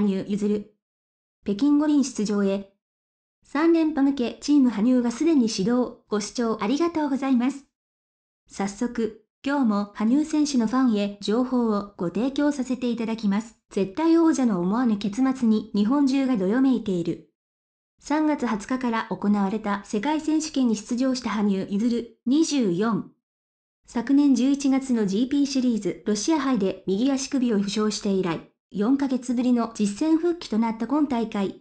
羽生結弦。北京五輪出場へ。3連覇向けチーム羽生がすでに指導、ご視聴ありがとうございます。早速、今日も羽生選手のファンへ情報をご提供させていただきます。絶対王者の思わぬ結末に日本中がどよめいている。3月20日から行われた世界選手権に出場した羽生結弦24。昨年11月の GP シリーズロシア杯で右足首を負傷して以来、4ヶ月ぶりの実戦復帰となった今大会。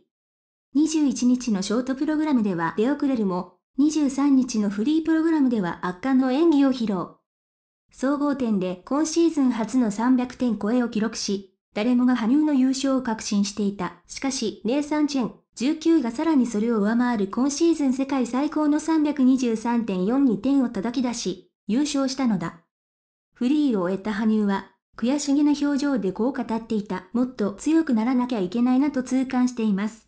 21日のショートプログラムでは出遅れるも、23日のフリープログラムでは圧巻の演技を披露。総合点で今シーズン初の300点超えを記録し、誰もが羽生の優勝を確信していた。しかし、ネイサン・チェン、19がさらにそれを上回る今シーズン世界最高の323.42点を叩き出し、優勝したのだ。フリーを終えた羽生は悔しげな表情でこう語っていた。もっと強くならなきゃいけないなと痛感しています。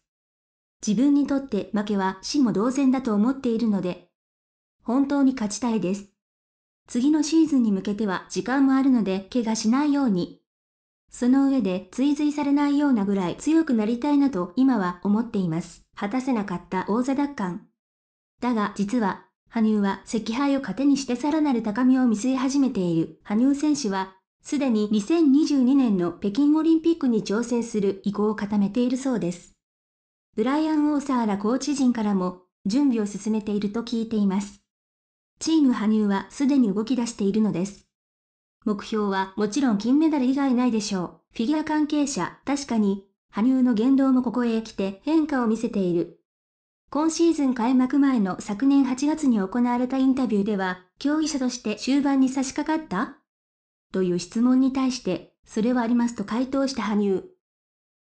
自分にとって負けは死も同然だと思っているので、本当に勝ちたいです。次のシーズンに向けては時間もあるので怪我しないように。その上で追随されないようなぐらい強くなりたいなと今は思っています。果たせなかった王座奪還。だが実は、羽生は赤敗を糧にしてさらなる高みを見据え始めている。羽生選手はすでに2022年の北京オリンピックに挑戦する意向を固めているそうです。ブライアン・オーサーらコーチ陣からも準備を進めていると聞いています。チーム羽生はすでに動き出しているのです。目標はもちろん金メダル以外ないでしょう。フィギュア関係者、確かに、羽生の言動もここへ来て変化を見せている。今シーズン開幕前の昨年8月に行われたインタビューでは、競技者として終盤に差し掛かったという質問に対して、それはありますと回答した羽生。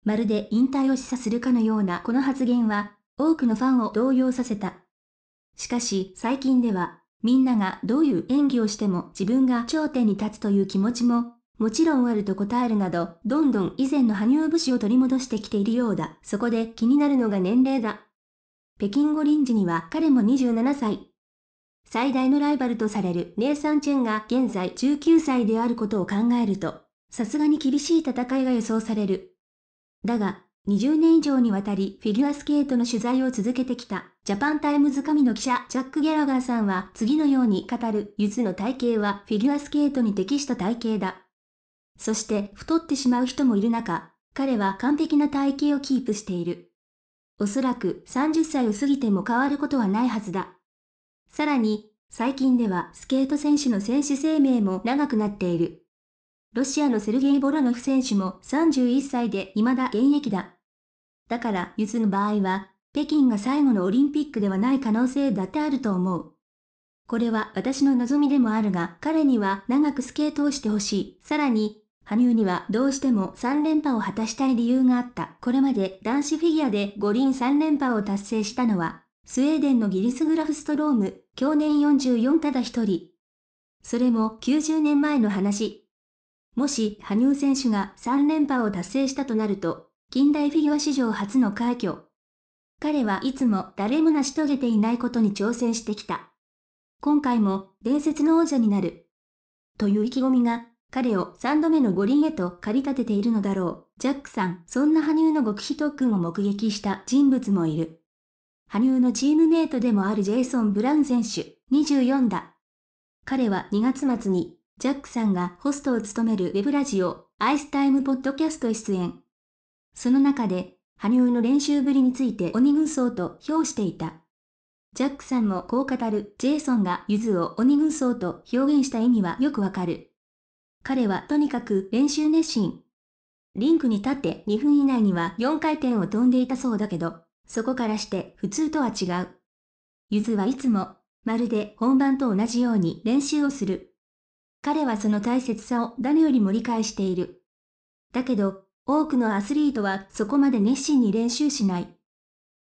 まるで引退を示唆するかのようなこの発言は、多くのファンを動揺させた。しかし、最近では、みんながどういう演技をしても自分が頂点に立つという気持ちも、もちろんあると答えるなど、どんどん以前の羽生節を取り戻してきているようだ。そこで気になるのが年齢だ。北京五輪時には彼も27歳。最大のライバルとされるネイサン・チェンが現在19歳であることを考えると、さすがに厳しい戦いが予想される。だが、20年以上にわたりフィギュアスケートの取材を続けてきたジャパンタイムズ神の記者ジャック・ギャラガーさんは次のように語るゆずの体型はフィギュアスケートに適した体型だ。そして太ってしまう人もいる中、彼は完璧な体型をキープしている。おそらく30歳を過ぎても変わることはないはずだ。さらに、最近ではスケート選手の選手生命も長くなっている。ロシアのセルゲイ・ボロノフ選手も31歳で未だ現役だ。だから、ゆずの場合は、北京が最後のオリンピックではない可能性だってあると思う。これは私の望みでもあるが、彼には長くスケートをしてほしい。さらに、羽生にはどうしても3連覇を果たしたい理由があった。これまで男子フィギュアで五輪3連覇を達成したのはスウェーデンのギリスグラフストローム、去年44ただ一人。それも90年前の話。もし、羽生選手が3連覇を達成したとなると、近代フィギュア史上初の快挙。彼はいつも誰も成し遂げていないことに挑戦してきた。今回も伝説の王者になる。という意気込みが彼を3度目の五輪へと駆り立てているのだろう。ジャックさん、そんな羽生の極秘特訓を目撃した人物もいる。羽生のチームメイトでもあるジェイソン・ブラウン選手、24だ。彼は2月末に、ジャックさんがホストを務めるウェブラジオ、アイスタイムポッドキャスト出演。その中で、羽生の練習ぶりについて鬼軍曹と評していた。ジャックさんもこう語るジェイソンがユズを鬼軍曹と表現した意味はよくわかる。彼はとにかく練習熱心。リンクに立って2分以内には4回転を飛んでいたそうだけど、そこからして普通とは違う。ゆずはいつも、まるで本番と同じように練習をする。彼はその大切さを誰よりも理解している。だけど、多くのアスリートはそこまで熱心に練習しない。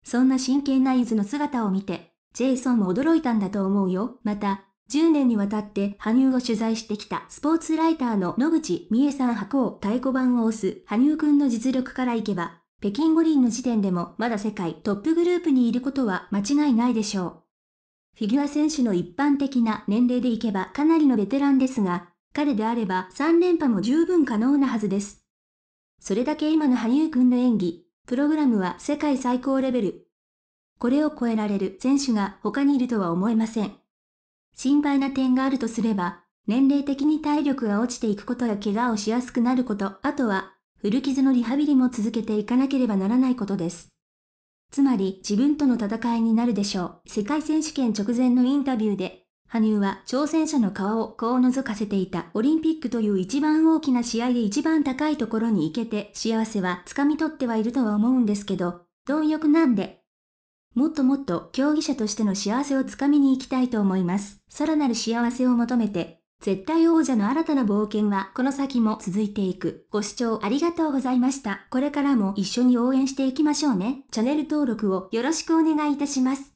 そんな真剣なゆずの姿を見て、ジェイソンも驚いたんだと思うよ。また、10年にわたって羽生を取材してきたスポーツライターの野口美恵さん箱を太鼓判を押す羽生くんの実力からいけば、北京五輪の時点でもまだ世界トップグループにいることは間違いないでしょう。フィギュア選手の一般的な年齢でいけばかなりのベテランですが、彼であれば3連覇も十分可能なはずです。それだけ今の羽生くんの演技、プログラムは世界最高レベル。これを超えられる選手が他にいるとは思えません。心配な点があるとすれば、年齢的に体力が落ちていくことや怪我をしやすくなること、あとは古傷のリハビリも続けていかなければならないことです。つまり自分との戦いになるでしょう。世界選手権直前のインタビューで、羽生は挑戦者の顔をこう覗かせていたオリンピックという一番大きな試合で一番高いところに行けて幸せはつかみ取ってはいるとは思うんですけど、貪欲なんで。もっともっと競技者としての幸せをつかみに行きたいと思います。さらなる幸せを求めて絶対王者の新たな冒険はこの先も続いていく。ご視聴ありがとうございました。これからも一緒に応援していきましょうね。チャンネル登録をよろしくお願いいたします。